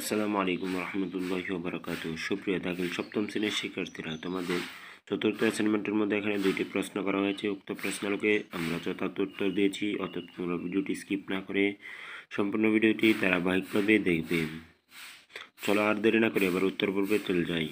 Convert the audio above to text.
আসসালামু আলাইকুম রহমতুল্লাহ বরকাত সুপ্রিয় দাখিল সপ্তম শ্রেণীর শিক্ষার্থীরা তোমাদের চতুর্থ অ্যাসাইনমেন্টের মধ্যে এখানে দুইটি প্রশ্ন করা হয়েছে উক্ত প্রশ্নগুলোকে আমরা যথার্থ উত্তর দিয়েছি অর্থাৎ তোমরা ভিডিওটি স্কিপ না করে সম্পূর্ণ ভিডিওটি ধারাবাহিকভাবে দেখবে চলো আর দেরি না করে এবার উত্তর পূর্বে চলে যাই